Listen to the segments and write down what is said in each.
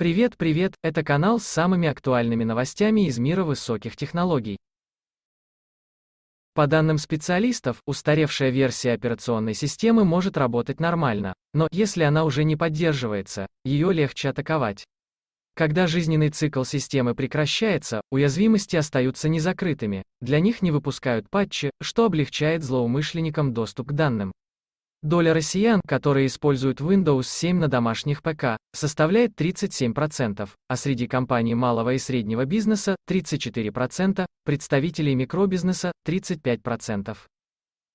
Привет, привет, это канал с самыми актуальными новостями из мира высоких технологий. По данным специалистов, устаревшая версия операционной системы может работать нормально, но если она уже не поддерживается, ее легче атаковать. Когда жизненный цикл системы прекращается, уязвимости остаются незакрытыми, для них не выпускают патчи, что облегчает злоумышленникам доступ к данным. Доля россиян, которые используют Windows 7 на домашних ПК, составляет 37%, а среди компаний малого и среднего бизнеса – 34%, представителей микробизнеса – 35%.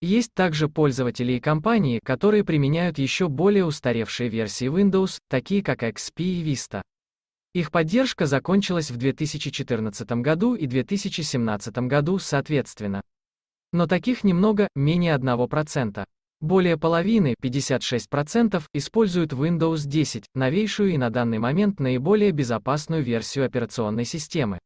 Есть также пользователи и компании, которые применяют еще более устаревшие версии Windows, такие как XP и Vista. Их поддержка закончилась в 2014 году и 2017 году соответственно. Но таких немного, менее 1%. Более половины, 56%, используют Windows 10, новейшую и на данный момент наиболее безопасную версию операционной системы.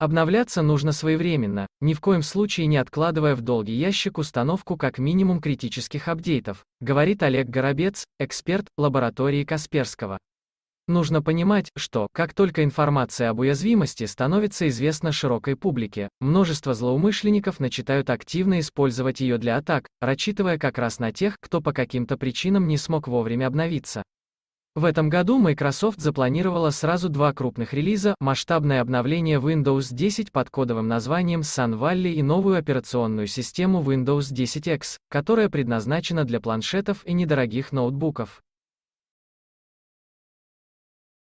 Обновляться нужно своевременно, ни в коем случае не откладывая в долгий ящик установку как минимум критических апдейтов, говорит Олег Горобец, эксперт лаборатории Касперского. Нужно понимать, что, как только информация об уязвимости становится известна широкой публике, множество злоумышленников начинают активно использовать ее для атак, рассчитывая как раз на тех, кто по каким-то причинам не смог вовремя обновиться. В этом году Microsoft запланировала сразу два крупных релиза, масштабное обновление Windows 10 под кодовым названием Sun Valley и новую операционную систему Windows 10X, которая предназначена для планшетов и недорогих ноутбуков.